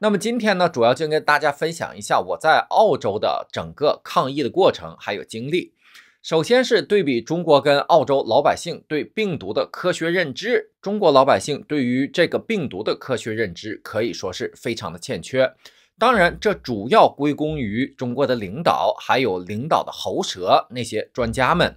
那么今天呢，主要就跟大家分享一下我在澳洲的整个抗疫的过程还有经历。首先是对比中国跟澳洲老百姓对病毒的科学认知，中国老百姓对于这个病毒的科学认知可以说是非常的欠缺。当然，这主要归功于中国的领导，还有领导的喉舌那些专家们。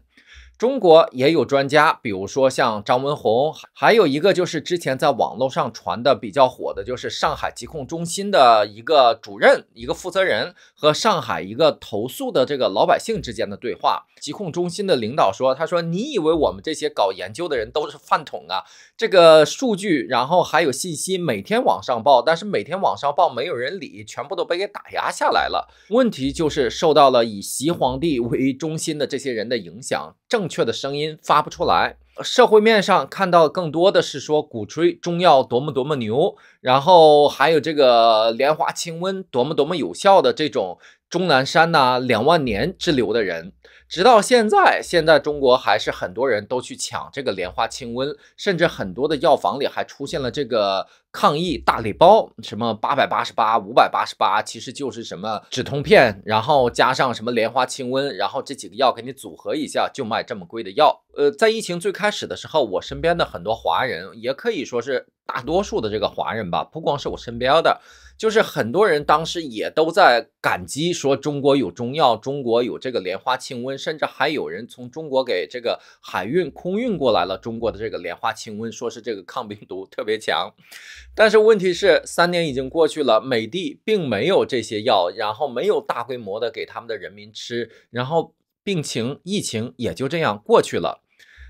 中国也有专家，比如说像张文宏，还有一个就是之前在网络上传的比较火的，就是上海疾控中心的一个主任、一个负责人和上海一个投诉的这个老百姓之间的对话。疾控中心的领导说：“他说你以为我们这些搞研究的人都是饭桶啊？这个数据，然后还有信息，每天往上报，但是每天往上报没有人理，全部都被给打压下来了。问题就是受到了以习皇帝为中心的这些人的影响。”正确的声音发不出来，社会面上看到更多的是说鼓吹中药多么多么牛，然后还有这个莲花清瘟多么多么有效的这种钟南山呐两万年之流的人。直到现在，现在中国还是很多人都去抢这个莲花清瘟，甚至很多的药房里还出现了这个抗疫大礼包，什么八百八十八、五百八十八，其实就是什么止痛片，然后加上什么莲花清瘟，然后这几个药给你组合一下，就卖这么贵的药。呃，在疫情最开始的时候，我身边的很多华人，也可以说是大多数的这个华人吧，不光是我身边的。就是很多人当时也都在感激，说中国有中药，中国有这个莲花清瘟，甚至还有人从中国给这个海运、空运过来了中国的这个莲花清瘟，说是这个抗病毒特别强。但是问题是，三年已经过去了，美的并没有这些药，然后没有大规模的给他们的人民吃，然后病情、疫情也就这样过去了。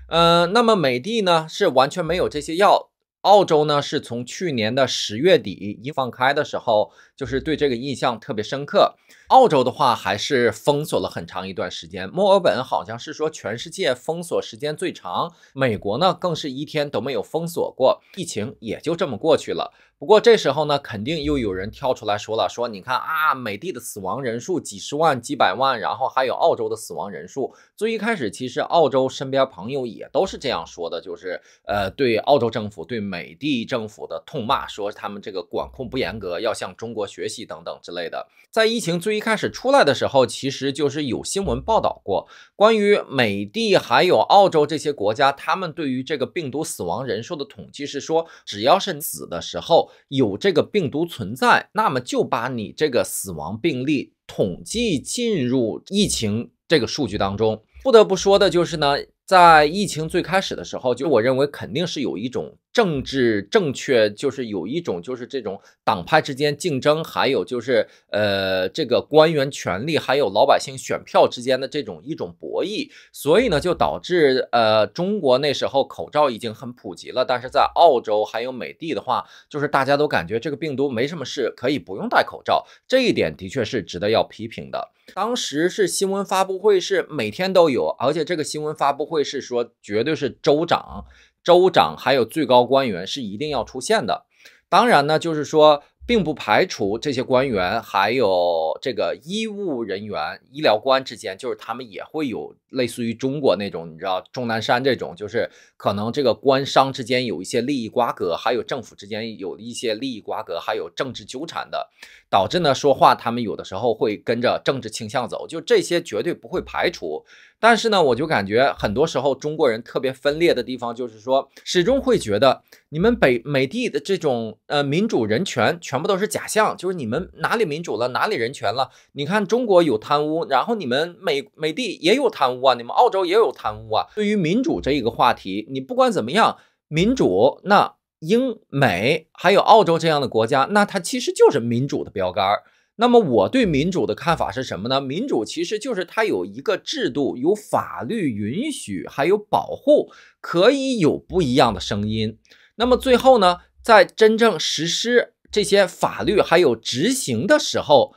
呃，那么美的呢，是完全没有这些药。澳洲呢，是从去年的十月底一放开的时候，就是对这个印象特别深刻。澳洲的话还是封锁了很长一段时间，墨尔本好像是说全世界封锁时间最长，美国呢更是一天都没有封锁过，疫情也就这么过去了。不过这时候呢，肯定又有人跳出来说了，说你看啊，美帝的死亡人数几十万、几百万，然后还有澳洲的死亡人数。最一开始其实澳洲身边朋友也都是这样说的，就是呃，对澳洲政府、对美帝政府的痛骂，说他们这个管控不严格，要向中国学习等等之类的。在疫情最开始出来的时候，其实就是有新闻报道过，关于美帝还有澳洲这些国家，他们对于这个病毒死亡人数的统计是说，只要是死的时候有这个病毒存在，那么就把你这个死亡病例统计进入疫情这个数据当中。不得不说的就是呢，在疫情最开始的时候，就我认为肯定是有一种。政治正确就是有一种就是这种党派之间竞争，还有就是呃这个官员权力，还有老百姓选票之间的这种一种博弈，所以呢就导致呃中国那时候口罩已经很普及了，但是在澳洲还有美帝的话，就是大家都感觉这个病毒没什么事，可以不用戴口罩。这一点的确是值得要批评的。当时是新闻发布会是每天都有，而且这个新闻发布会是说绝对是州长。州长还有最高官员是一定要出现的，当然呢，就是说并不排除这些官员还有这个医务人员、医疗官之间，就是他们也会有。类似于中国那种，你知道钟南山这种，就是可能这个官商之间有一些利益瓜葛，还有政府之间有一些利益瓜葛，还有政治纠缠的，导致呢说话他们有的时候会跟着政治倾向走，就这些绝对不会排除。但是呢，我就感觉很多时候中国人特别分裂的地方，就是说始终会觉得你们北美的这种呃民主人权全部都是假象，就是你们哪里民主了，哪里人权了？你看中国有贪污，然后你们美美的也有贪污。哇，你们澳洲也有贪污啊？对于民主这一个话题，你不管怎么样，民主，那英美还有澳洲这样的国家，那它其实就是民主的标杆。那么我对民主的看法是什么呢？民主其实就是它有一个制度，有法律允许，还有保护，可以有不一样的声音。那么最后呢，在真正实施这些法律还有执行的时候，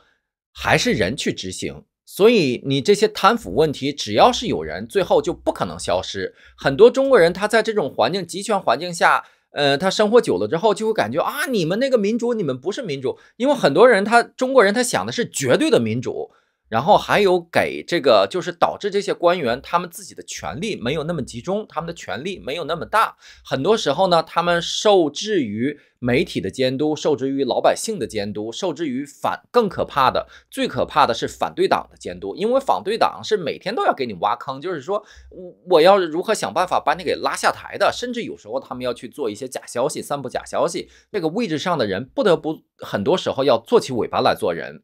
还是人去执行。所以，你这些贪腐问题，只要是有人，最后就不可能消失。很多中国人他在这种环境、集权环境下，呃，他生活久了之后，就会感觉啊，你们那个民主，你们不是民主，因为很多人他中国人他想的是绝对的民主。然后还有给这个，就是导致这些官员他们自己的权力没有那么集中，他们的权力没有那么大。很多时候呢，他们受制于媒体的监督，受制于老百姓的监督，受制于反。更可怕的，最可怕的是反对党的监督，因为反对党是每天都要给你挖坑，就是说我我要如何想办法把你给拉下台的。甚至有时候他们要去做一些假消息，散布假消息。那个位置上的人不得不很多时候要做起尾巴来做人。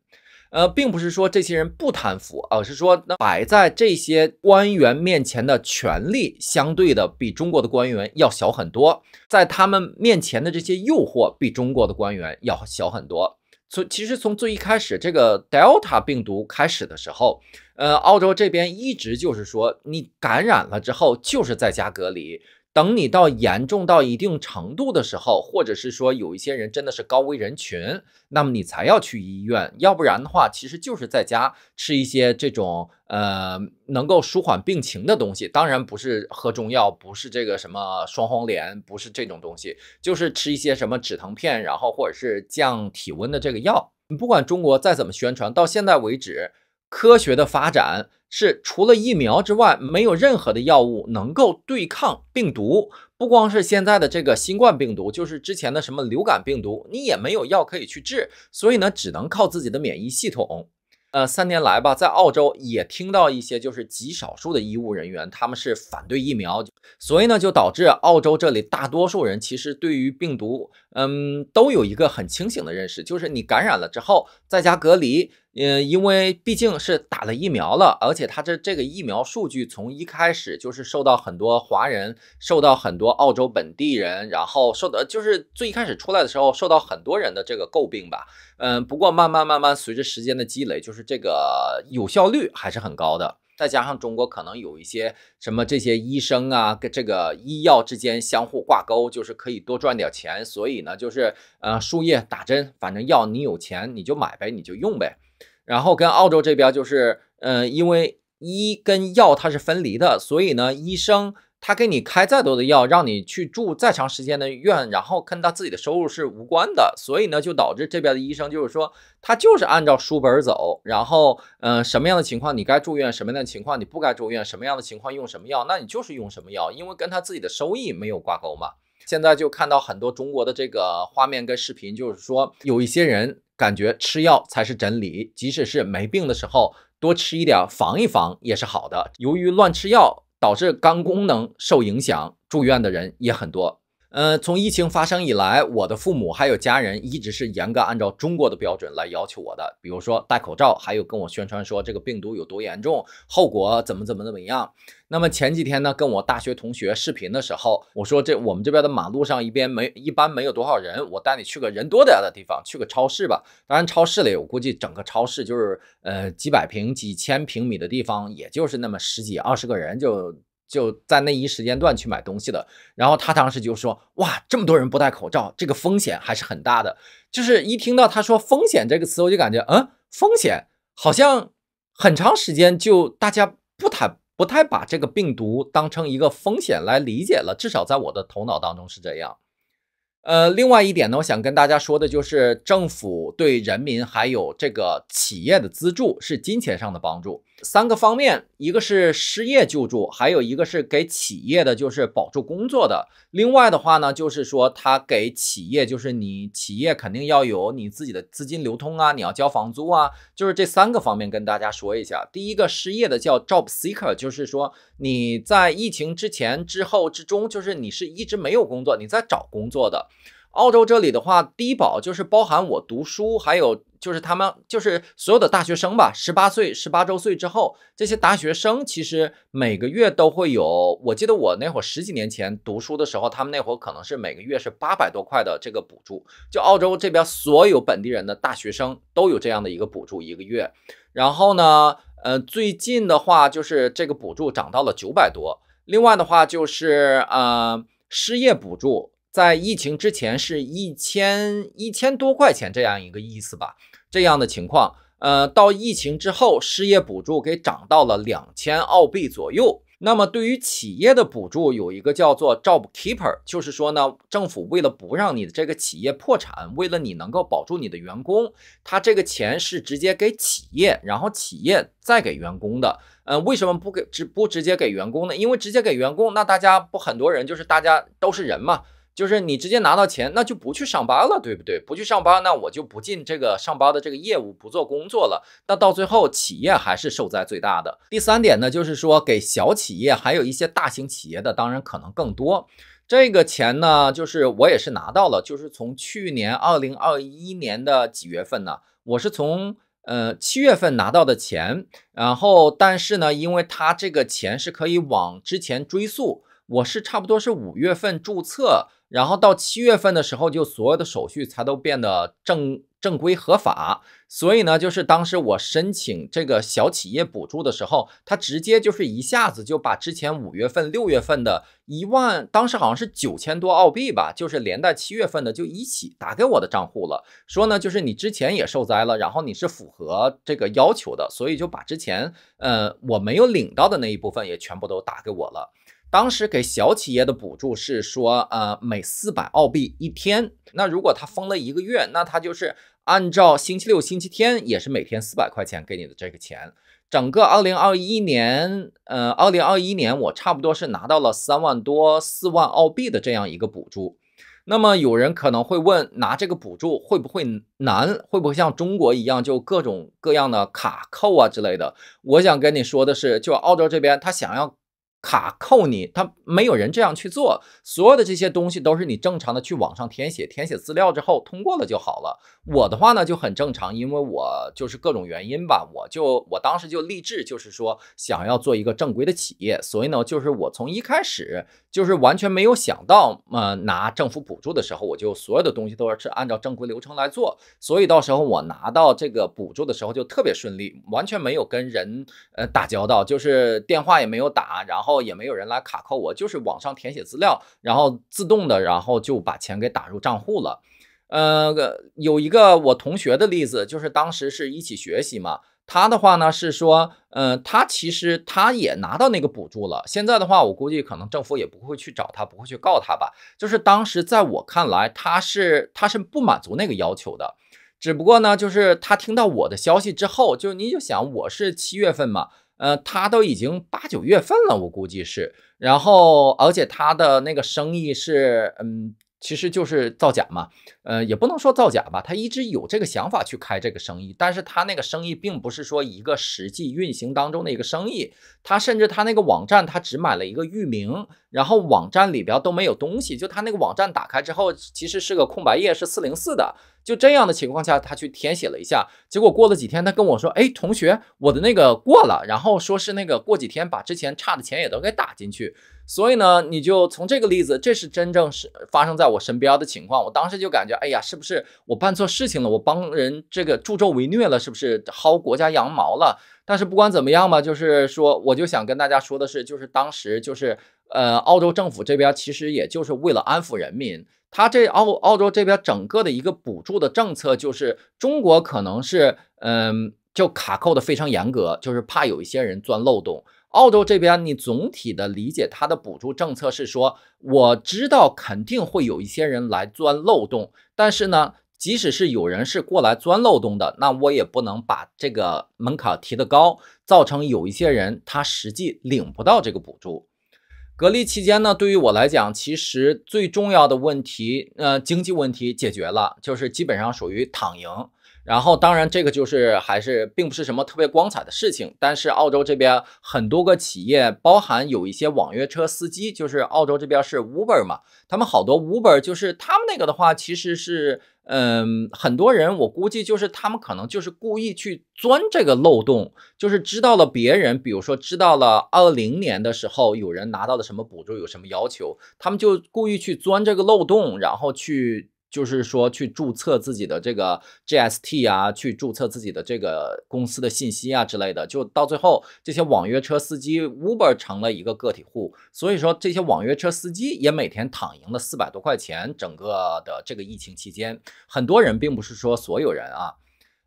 呃，并不是说这些人不贪腐，而是说摆在这些官员面前的权力相对的比中国的官员要小很多，在他们面前的这些诱惑比中国的官员要小很多。所以，其实从最一开始这个 Delta 病毒开始的时候，呃，澳洲这边一直就是说，你感染了之后就是在家隔离。等你到严重到一定程度的时候，或者是说有一些人真的是高危人群，那么你才要去医院，要不然的话，其实就是在家吃一些这种呃能够舒缓病情的东西。当然不是喝中药，不是这个什么双黄连，不是这种东西，就是吃一些什么止疼片，然后或者是降体温的这个药。你不管中国再怎么宣传，到现在为止。科学的发展是除了疫苗之外，没有任何的药物能够对抗病毒。不光是现在的这个新冠病毒，就是之前的什么流感病毒，你也没有药可以去治。所以呢，只能靠自己的免疫系统。呃，三年来吧，在澳洲也听到一些，就是极少数的医务人员他们是反对疫苗，所以呢，就导致澳洲这里大多数人其实对于病毒，嗯，都有一个很清醒的认识，就是你感染了之后在家隔离。嗯，因为毕竟是打了疫苗了，而且他这这个疫苗数据从一开始就是受到很多华人，受到很多澳洲本地人，然后受到就是最一开始出来的时候受到很多人的这个诟病吧。嗯，不过慢慢慢慢随着时间的积累，就是这个有效率还是很高的。再加上中国可能有一些什么这些医生啊，跟这个医药之间相互挂钩，就是可以多赚点钱，所以呢，就是呃输液打针，反正药你有钱你就买呗，你就用呗。然后跟澳洲这边就是，呃，因为医跟药它是分离的，所以呢，医生他给你开再多的药，让你去住再长时间的院，然后跟他自己的收入是无关的，所以呢，就导致这边的医生就是说，他就是按照书本走，然后，呃，什么样的情况你该住院，什么样的情况你不该住院，什么样的情况用什么药，那你就是用什么药，因为跟他自己的收益没有挂钩嘛。现在就看到很多中国的这个画面跟视频，就是说有一些人。感觉吃药才是真理，即使是没病的时候，多吃一点防一防也是好的。由于乱吃药，导致肝功能受影响，住院的人也很多。呃，从疫情发生以来，我的父母还有家人一直是严格按照中国的标准来要求我的，比如说戴口罩，还有跟我宣传说这个病毒有多严重，后果怎么怎么怎么样。那么前几天呢，跟我大学同学视频的时候，我说这我们这边的马路上一边没一般没有多少人，我带你去个人多点的地方，去个超市吧。当然，超市里我估计整个超市就是呃几百平几千平米的地方，也就是那么十几二十个人就。就在那一时间段去买东西的，然后他当时就说：“哇，这么多人不戴口罩，这个风险还是很大的。”就是一听到他说“风险”这个词，我就感觉，嗯，风险好像很长时间就大家不太不太把这个病毒当成一个风险来理解了，至少在我的头脑当中是这样。呃，另外一点呢，我想跟大家说的就是，政府对人民还有这个企业的资助是金钱上的帮助，三个方面，一个是失业救助，还有一个是给企业的，就是保住工作的。另外的话呢，就是说他给企业，就是你企业肯定要有你自己的资金流通啊，你要交房租啊，就是这三个方面跟大家说一下。第一个失业的叫 job seeker，就是说你在疫情之前、之后、之中，就是你是一直没有工作，你在找工作的。澳洲这里的话，低保就是包含我读书，还有就是他们就是所有的大学生吧，十八岁十八周岁之后，这些大学生其实每个月都会有。我记得我那会儿十几年前读书的时候，他们那会儿可能是每个月是八百多块的这个补助。就澳洲这边所有本地人的大学生都有这样的一个补助，一个月。然后呢，呃，最近的话就是这个补助涨到了九百多。另外的话就是呃失业补助。在疫情之前是一千一千多块钱这样一个意思吧，这样的情况，呃，到疫情之后，失业补助给涨到了两千澳币左右。那么对于企业的补助有一个叫做 Job Keeper，就是说呢，政府为了不让你的这个企业破产，为了你能够保住你的员工，他这个钱是直接给企业，然后企业再给员工的。呃，为什么不给直不直接给员工呢？因为直接给员工，那大家不很多人就是大家都是人嘛。就是你直接拿到钱，那就不去上班了，对不对？不去上班，那我就不进这个上班的这个业务，不做工作了。那到最后，企业还是受灾最大的。第三点呢，就是说给小企业，还有一些大型企业的，当然可能更多。这个钱呢，就是我也是拿到了，就是从去年二零二一年的几月份呢，我是从呃七月份拿到的钱。然后，但是呢，因为它这个钱是可以往之前追溯。我是差不多是五月份注册，然后到七月份的时候，就所有的手续才都变得正正规合法。所以呢，就是当时我申请这个小企业补助的时候，他直接就是一下子就把之前五月份、六月份的一万，当时好像是九千多澳币吧，就是连带七月份的就一起打给我的账户了。说呢，就是你之前也受灾了，然后你是符合这个要求的，所以就把之前呃我没有领到的那一部分也全部都打给我了。当时给小企业的补助是说，呃，每四百澳币一天。那如果他封了一个月，那他就是按照星期六、星期天也是每天四百块钱给你的这个钱。整个二零二一年，呃，二零二一年我差不多是拿到了三万多、四万澳币的这样一个补助。那么有人可能会问，拿这个补助会不会难？会不会像中国一样就各种各样的卡扣啊之类的？我想跟你说的是，就澳洲这边他想要。卡扣你，他没有人这样去做。所有的这些东西都是你正常的去网上填写，填写资料之后通过了就好了。我的话呢就很正常，因为我就是各种原因吧，我就我当时就立志，就是说想要做一个正规的企业。所以呢，就是我从一开始就是完全没有想到，呃，拿政府补助的时候，我就所有的东西都是按照正规流程来做。所以到时候我拿到这个补助的时候就特别顺利，完全没有跟人呃打交道，就是电话也没有打，然后。也没有人来卡扣我，就是网上填写资料，然后自动的，然后就把钱给打入账户了。呃，有一个我同学的例子，就是当时是一起学习嘛，他的话呢是说，嗯，他其实他也拿到那个补助了。现在的话，我估计可能政府也不会去找他，不会去告他吧。就是当时在我看来，他是他是不满足那个要求的，只不过呢，就是他听到我的消息之后，就你就想我是七月份嘛。嗯，他都已经八九月份了，我估计是，然后，而且他的那个生意是，嗯。其实就是造假嘛，呃，也不能说造假吧，他一直有这个想法去开这个生意，但是他那个生意并不是说一个实际运行当中的一个生意，他甚至他那个网站他只买了一个域名，然后网站里边都没有东西，就他那个网站打开之后其实是个空白页，是404的，就这样的情况下他去填写了一下，结果过了几天他跟我说，哎，同学，我的那个过了，然后说是那个过几天把之前差的钱也都给打进去。所以呢，你就从这个例子，这是真正是发生在我身边的情况。我当时就感觉，哎呀，是不是我办错事情了？我帮人这个助纣为虐了，是不是薅国家羊毛了？但是不管怎么样吧，就是说，我就想跟大家说的是，就是当时就是，呃，澳洲政府这边其实也就是为了安抚人民，他这澳澳洲这边整个的一个补助的政策，就是中国可能是，嗯，就卡扣的非常严格，就是怕有一些人钻漏洞。澳洲这边，你总体的理解，它的补助政策是说，我知道肯定会有一些人来钻漏洞，但是呢，即使是有人是过来钻漏洞的，那我也不能把这个门槛提得高，造成有一些人他实际领不到这个补助。隔离期间呢，对于我来讲，其实最重要的问题，呃，经济问题解决了，就是基本上属于躺赢。然后，当然，这个就是还是并不是什么特别光彩的事情。但是，澳洲这边很多个企业，包含有一些网约车司机，就是澳洲这边是 Uber 嘛，他们好多 Uber，就是他们那个的话，其实是，嗯，很多人，我估计就是他们可能就是故意去钻这个漏洞，就是知道了别人，比如说知道了二零年的时候有人拿到了什么补助，有什么要求，他们就故意去钻这个漏洞，然后去。就是说，去注册自己的这个 GST 啊，去注册自己的这个公司的信息啊之类的，就到最后，这些网约车司机 Uber 成了一个个体户，所以说这些网约车司机也每天躺赢了四百多块钱。整个的这个疫情期间，很多人并不是说所有人啊，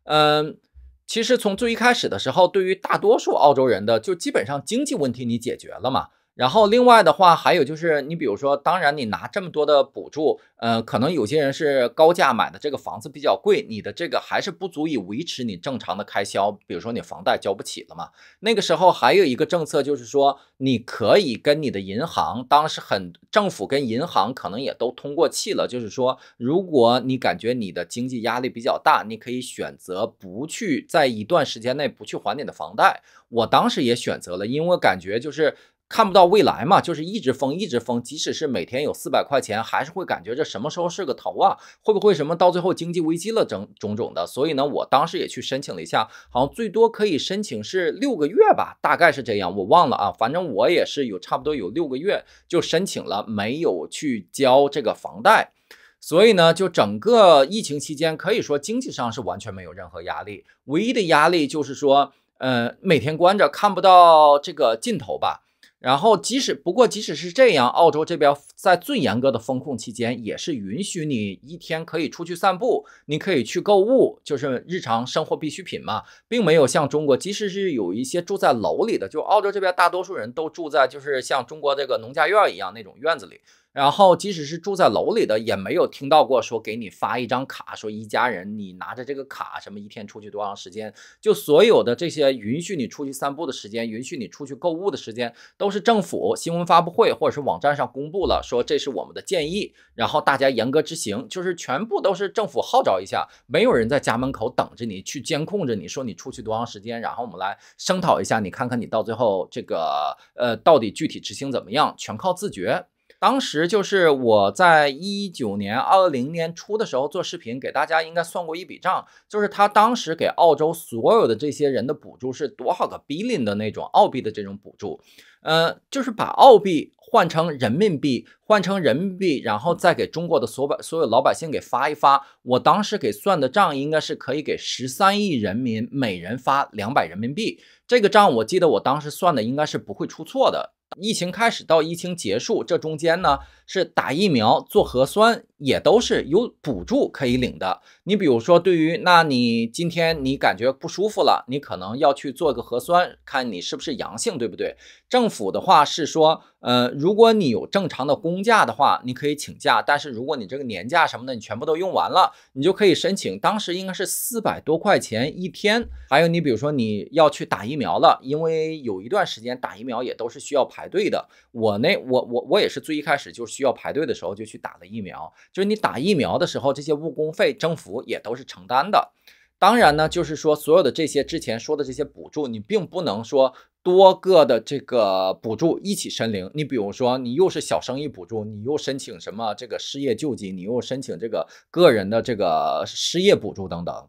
嗯，其实从最一开始的时候，对于大多数澳洲人的，就基本上经济问题你解决了嘛，然后另外的话，还有就是你比如说，当然你拿这么多的补助，呃，可能有些人是高价买的这个房子比较贵，你的这个还是不足以维持你正常的开销，比如说你房贷交不起了嘛。那个时候还有一个政策就是说，你可以跟你的银行，当时很政府跟银行可能也都通过气了，就是说，如果你感觉你的经济压力比较大，你可以选择不去在一段时间内不去还你的房贷。我当时也选择了，因为我感觉就是。看不到未来嘛，就是一直封，一直封，即使是每天有四百块钱，还是会感觉这什么时候是个头啊？会不会什么到最后经济危机了，种种的。所以呢，我当时也去申请了一下，好像最多可以申请是六个月吧，大概是这样，我忘了啊。反正我也是有差不多有六个月就申请了，没有去交这个房贷。所以呢，就整个疫情期间，可以说经济上是完全没有任何压力，唯一的压力就是说，呃，每天关着看不到这个尽头吧。然后，即使不过，即使是这样，澳洲这边在最严格的封控期间，也是允许你一天可以出去散步，你可以去购物，就是日常生活必需品嘛，并没有像中国，即使是有一些住在楼里的，就澳洲这边大多数人都住在就是像中国这个农家院一样那种院子里。然后，即使是住在楼里的，也没有听到过说给你发一张卡，说一家人你拿着这个卡，什么一天出去多长时间？就所有的这些允许你出去散步的时间，允许你出去购物的时间，都是政府新闻发布会或者是网站上公布了，说这是我们的建议，然后大家严格执行，就是全部都是政府号召一下，没有人在家门口等着你去监控着你，说你出去多长时间，然后我们来声讨一下，你看看你到最后这个呃到底具体执行怎么样，全靠自觉。当时就是我在一九年、二零年初的时候做视频给大家，应该算过一笔账，就是他当时给澳洲所有的这些人的补助是多少个 billion 的那种澳币的这种补助，呃，就是把澳币换成人民币，换成人民币，然后再给中国的所百所有老百姓给发一发。我当时给算的账应该是可以给十三亿人民每人发两百人民币，这个账我记得我当时算的应该是不会出错的。疫情开始到疫情结束，这中间呢？是打疫苗、做核酸也都是有补助可以领的。你比如说，对于那你今天你感觉不舒服了，你可能要去做个核酸，看你是不是阳性，对不对？政府的话是说，呃，如果你有正常的公假的话，你可以请假；但是如果你这个年假什么的你全部都用完了，你就可以申请。当时应该是四百多块钱一天。还有你比如说你要去打疫苗了，因为有一段时间打疫苗也都是需要排队的。我那我我我也是最一开始就是。需要排队的时候就去打了疫苗，就是你打疫苗的时候，这些误工费、征服也都是承担的。当然呢，就是说所有的这些之前说的这些补助，你并不能说多个的这个补助一起申领。你比如说，你又是小生意补助，你又申请什么这个失业救济，你又申请这个个人的这个失业补助等等。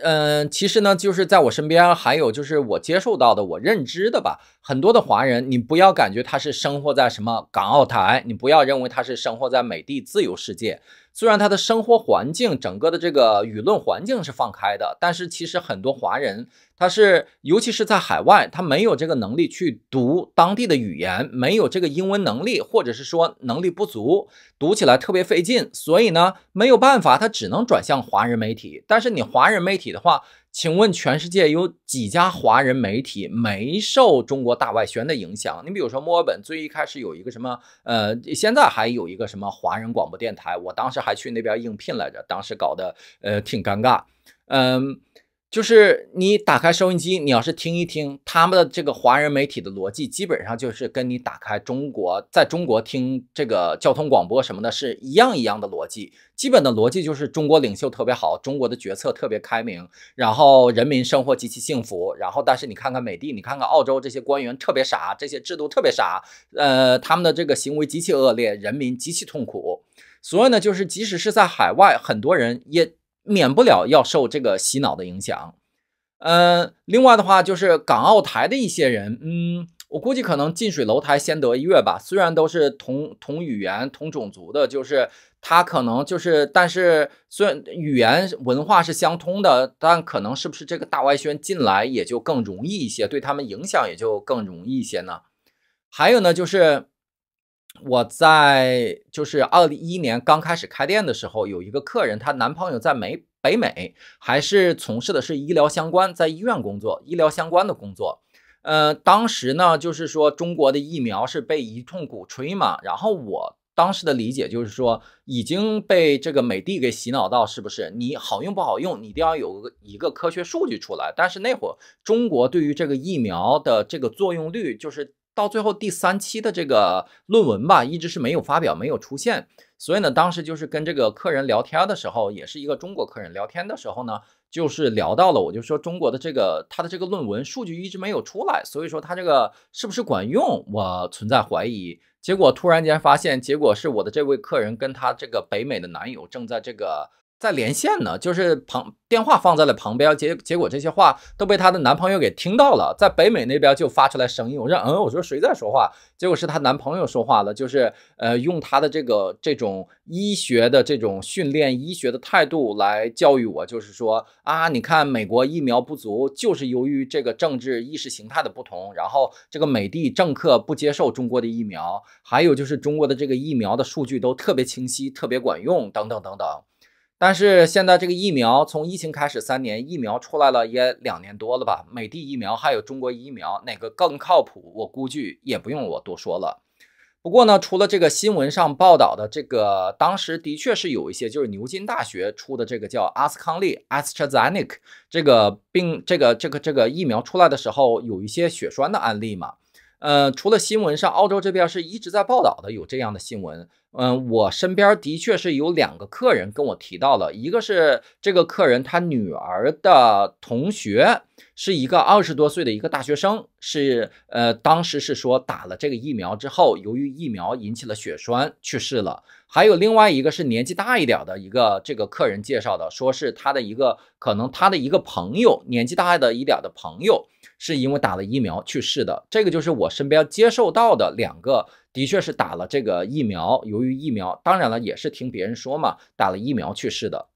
嗯，其实呢，就是在我身边，还有就是我接受到的，我认知的吧，很多的华人，你不要感觉他是生活在什么港澳台，你不要认为他是生活在美帝自由世界。虽然他的生活环境、整个的这个舆论环境是放开的，但是其实很多华人，他是，尤其是在海外，他没有这个能力去读当地的语言，没有这个英文能力，或者是说能力不足，读起来特别费劲，所以呢，没有办法，他只能转向华人媒体。但是你华人媒体的话，请问全世界有几家华人媒体没受中国大外宣的影响？你比如说墨尔本最一开始有一个什么，呃，现在还有一个什么华人广播电台，我当时还去那边应聘来着，当时搞得呃挺尴尬，嗯。就是你打开收音机，你要是听一听他们的这个华人媒体的逻辑，基本上就是跟你打开中国，在中国听这个交通广播什么的是一样一样的逻辑。基本的逻辑就是中国领袖特别好，中国的决策特别开明，然后人民生活极其幸福。然后但是你看看美帝，你看看澳洲这些官员特别傻，这些制度特别傻，呃，他们的这个行为极其恶劣，人民极其痛苦。所以呢，就是即使是在海外，很多人也。免不了要受这个洗脑的影响，嗯，另外的话就是港澳台的一些人，嗯，我估计可能近水楼台先得月吧。虽然都是同同语言、同种族的，就是他可能就是，但是虽然语言文化是相通的，但可能是不是这个大外宣进来也就更容易一些，对他们影响也就更容易一些呢？还有呢，就是。我在就是二零一一年刚开始开店的时候，有一个客人，她男朋友在美北美，还是从事的是医疗相关，在医院工作，医疗相关的工作。呃，当时呢，就是说中国的疫苗是被一通鼓吹嘛，然后我当时的理解就是说已经被这个美的给洗脑到，是不是？你好用不好用，你一定要有个一个科学数据出来。但是那会儿中国对于这个疫苗的这个作用率就是。到最后第三期的这个论文吧，一直是没有发表，没有出现。所以呢，当时就是跟这个客人聊天的时候，也是一个中国客人聊天的时候呢，就是聊到了，我就说中国的这个他的这个论文数据一直没有出来，所以说他这个是不是管用，我存在怀疑。结果突然间发现，结果是我的这位客人跟他这个北美的男友正在这个。在连线呢，就是旁电话放在了旁边，结结果这些话都被她的男朋友给听到了，在北美那边就发出来声音。我说嗯，我说谁在说话？结果是她男朋友说话了，就是呃，用他的这个这种医学的这种训练、医学的态度来教育我，就是说啊，你看美国疫苗不足，就是由于这个政治意识形态的不同，然后这个美帝政客不接受中国的疫苗，还有就是中国的这个疫苗的数据都特别清晰、特别管用，等等等等。但是现在这个疫苗，从疫情开始三年，疫苗出来了也两年多了吧。美的疫苗还有中国疫苗，哪个更靠谱？我估计也不用我多说了。不过呢，除了这个新闻上报道的这个，当时的确是有一些，就是牛津大学出的这个叫阿斯康利 （AstraZeneca） 这个病，这个这个这个疫苗出来的时候，有一些血栓的案例嘛。呃，除了新闻上，澳洲这边是一直在报道的有这样的新闻。嗯，我身边的确是有两个客人跟我提到了，一个是这个客人他女儿的同学，是一个二十多岁的一个大学生，是呃当时是说打了这个疫苗之后，由于疫苗引起了血栓去世了。还有另外一个是年纪大一点的一个这个客人介绍的，说是他的一个可能他的一个朋友，年纪大一点的朋友。是因为打了疫苗去世的，这个就是我身边接受到的两个，的确是打了这个疫苗。由于疫苗，当然了，也是听别人说嘛，打了疫苗去世的。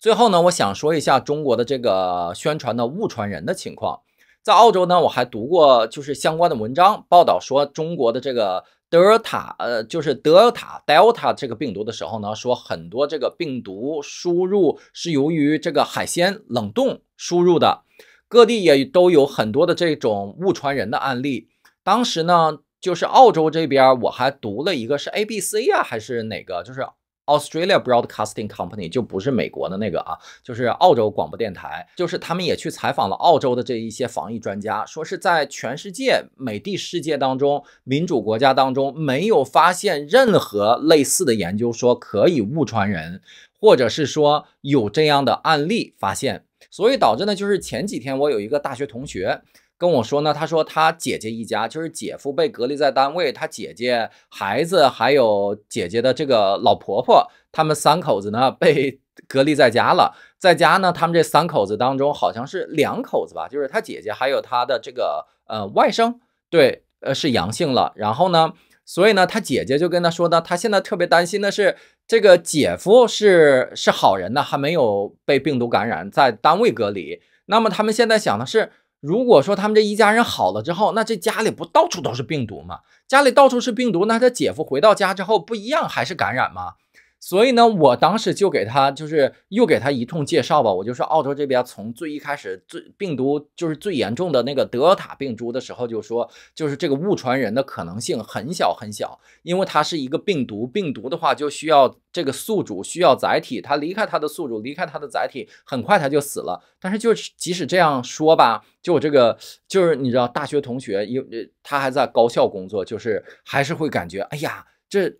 最后呢，我想说一下中国的这个宣传的误传人的情况。在澳洲呢，我还读过就是相关的文章报道说，中国的这个德尔塔，呃，就是德尔塔 Delta 这个病毒的时候呢，说很多这个病毒输入是由于这个海鲜冷冻输入的。各地也都有很多的这种误传人的案例。当时呢，就是澳洲这边，我还读了一个是 A B C 啊，还是哪个？就是 Australia Broadcasting Company，就不是美国的那个啊，就是澳洲广播电台。就是他们也去采访了澳洲的这一些防疫专家，说是在全世界美帝世界当中，民主国家当中，没有发现任何类似的研究，说可以误传人，或者是说有这样的案例发现。所以导致呢，就是前几天我有一个大学同学跟我说呢，他说他姐姐一家，就是姐夫被隔离在单位，他姐姐、孩子还有姐姐的这个老婆婆，他们三口子呢被 隔离在家了。在家呢，他们这三口子当中好像是两口子吧，就是他姐姐还有他的这个呃外甥，对，呃是阳性了。然后呢？所以呢，他姐姐就跟他说呢，他现在特别担心的是，这个姐夫是是好人呢，还没有被病毒感染，在单位隔离。那么他们现在想的是，如果说他们这一家人好了之后，那这家里不到处都是病毒吗？家里到处是病毒，那他姐夫回到家之后不一样还是感染吗？所以呢，我当时就给他，就是又给他一通介绍吧。我就说，澳洲这边从最一开始，最病毒就是最严重的那个德尔塔病毒的时候，就说，就是这个误传人的可能性很小很小，因为它是一个病毒，病毒的话就需要这个宿主需要载体，它离开它的宿主，离开它的载体，很快它就死了。但是就是即使这样说吧，就我这个就是你知道，大学同学又他还在高校工作，就是还是会感觉，哎呀，这。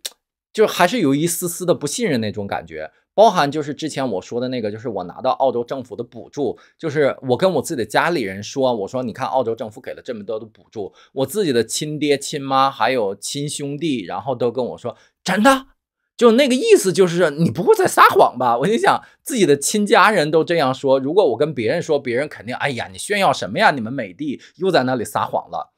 就还是有一丝丝的不信任那种感觉，包含就是之前我说的那个，就是我拿到澳洲政府的补助，就是我跟我自己的家里人说，我说你看澳洲政府给了这么多的补助，我自己的亲爹亲妈还有亲兄弟，然后都跟我说真的，就那个意思，就是你不会在撒谎吧？我就想自己的亲家人都这样说，如果我跟别人说，别人肯定，哎呀，你炫耀什么呀？你们美的又在那里撒谎了。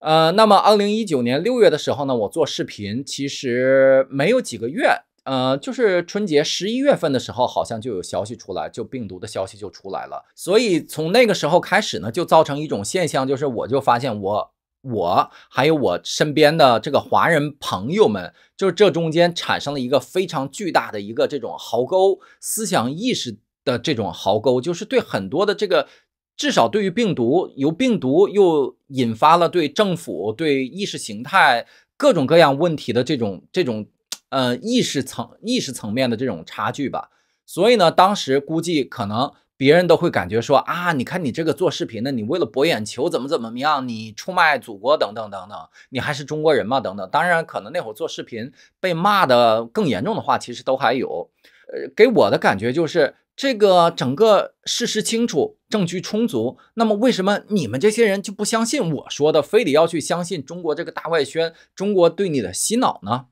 呃，那么二零一九年六月的时候呢，我做视频其实没有几个月，呃，就是春节十一月份的时候，好像就有消息出来，就病毒的消息就出来了。所以从那个时候开始呢，就造成一种现象，就是我就发现我我还有我身边的这个华人朋友们，就是这中间产生了一个非常巨大的一个这种壕沟思想意识的这种壕沟，就是对很多的这个。至少对于病毒，由病毒又引发了对政府、对意识形态各种各样问题的这种这种，呃，意识层意识层面的这种差距吧。所以呢，当时估计可能别人都会感觉说啊，你看你这个做视频的，你为了博眼球怎么怎么样，你出卖祖国等等等等，你还是中国人吗？等等。当然，可能那会儿做视频被骂的更严重的话，其实都还有。呃，给我的感觉就是。这个整个事实清楚，证据充足，那么为什么你们这些人就不相信我说的，非得要去相信中国这个大外宣，中国对你的洗脑呢？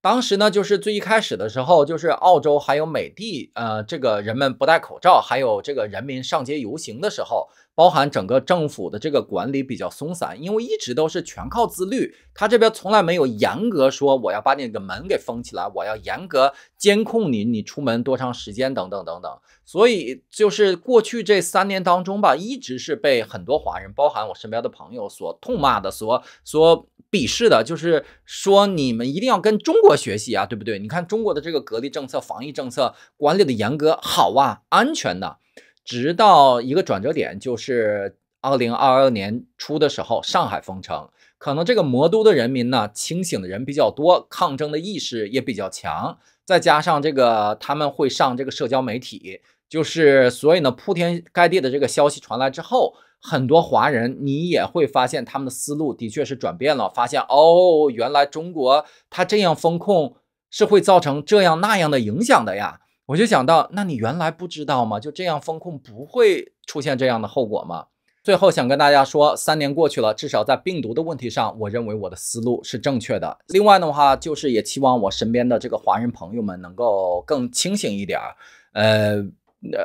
当时呢，就是最一开始的时候，就是澳洲还有美帝，呃，这个人们不戴口罩，还有这个人民上街游行的时候。包含整个政府的这个管理比较松散，因为一直都是全靠自律，他这边从来没有严格说我要把你个门给封起来，我要严格监控你，你出门多长时间等等等等。所以就是过去这三年当中吧，一直是被很多华人，包含我身边的朋友所痛骂的，所所鄙视的，就是说你们一定要跟中国学习啊，对不对？你看中国的这个隔离政策、防疫政策、管理的严格，好啊，安全的。直到一个转折点，就是二零二二年初的时候，上海封城。可能这个魔都的人民呢，清醒的人比较多，抗争的意识也比较强。再加上这个他们会上这个社交媒体，就是所以呢，铺天盖地的这个消息传来之后，很多华人你也会发现他们的思路的确是转变了，发现哦，原来中国他这样风控是会造成这样那样的影响的呀。我就想到，那你原来不知道吗？就这样风控不会出现这样的后果吗？最后想跟大家说，三年过去了，至少在病毒的问题上，我认为我的思路是正确的。另外的话，就是也期望我身边的这个华人朋友们能够更清醒一点。呃，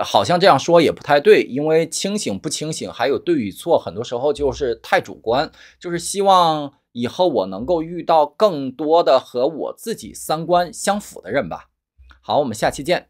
好像这样说也不太对，因为清醒不清醒，还有对与错，很多时候就是太主观。就是希望以后我能够遇到更多的和我自己三观相符的人吧。好，我们下期见。